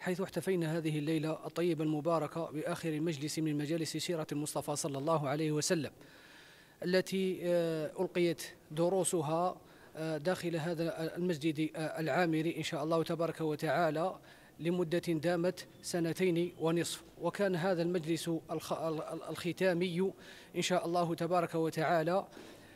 حيث احتفينا هذه الليلة الطيبة المباركة بآخر مجلس من مجالس سيرة المصطفى صلى الله عليه وسلم التي آه، ألقيت دروسها آه، داخل هذا المسجد آه، العامري إن شاء الله تبارك وتعالى لمدة دامت سنتين ونصف وكان هذا المجلس الختامي إن شاء الله تبارك وتعالى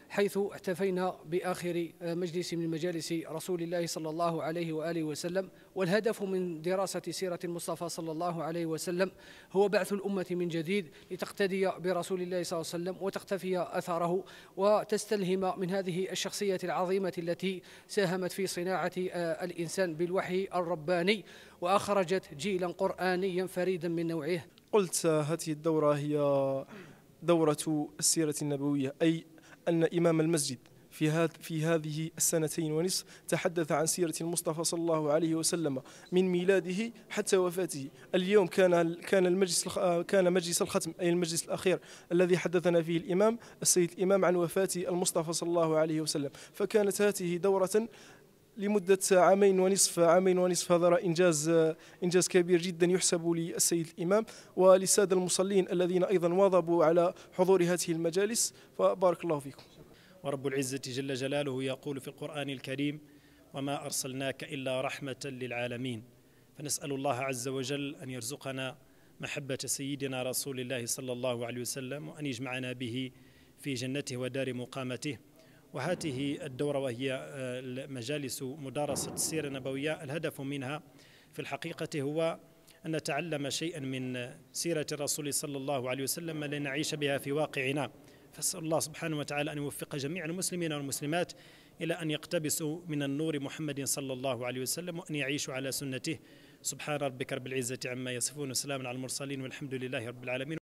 حيث احتفينا بآخر مجلس من مجالس رسول الله صلى الله عليه وآله وسلم والهدف من دراسة سيرة المصطفى صلى الله عليه وسلم هو بعث الأمة من جديد لتقتدي برسول الله صلى الله عليه وسلم وتقتفي أثره وتستلهم من هذه الشخصية العظيمة التي ساهمت في صناعة آه، الإنسان بالوحي الرباني وأخرجت جيلا قرآنيا فريدا من نوعه قلت هذه الدورة هي دورة السيرة النبوية أي أن إمام المسجد في في هذه السنتين ونصف تحدث عن سيرة المصطفى صلى الله عليه وسلم من ميلاده حتى وفاته اليوم كان كان المجلس آه، كان مجلس الختم أي المجلس الأخير الذي حدثنا فيه الإمام السيد الإمام عن وفاة المصطفى صلى الله عليه وسلم فكانت هذه دورة لمدة عامين ونصف عامين ونصف هذا إنجاز إنجاز كبير جدا يحسب للسيد الإمام وللسادة المصلين الذين أيضا واظبوا على حضور هذه المجالس فبارك الله فيكم ورب العزة جل جلاله يقول في القرآن الكريم وما أرسلناك إلا رحمة للعالمين فنسأل الله عز وجل أن يرزقنا محبة سيدنا رسول الله صلى الله عليه وسلم وأن يجمعنا به في جنته ودار مقامته وهذه الدورة وهي آه، مجالس مدارسة السيرة النبوية الهدف منها في الحقيقة هو أن نتعلم شيئا من سيرة الرسول صلى الله عليه وسلم لنعيش بها في واقعنا فاسأل الله سبحانه وتعالى أن يوفق جميع المسلمين والمسلمات إلى أن يقتبسوا من النور محمد صلى الله عليه وسلم وأن يعيشوا على سنته سبحان ربك رب العزة عما يصفون وسلام على المرسلين والحمد لله رب العالمين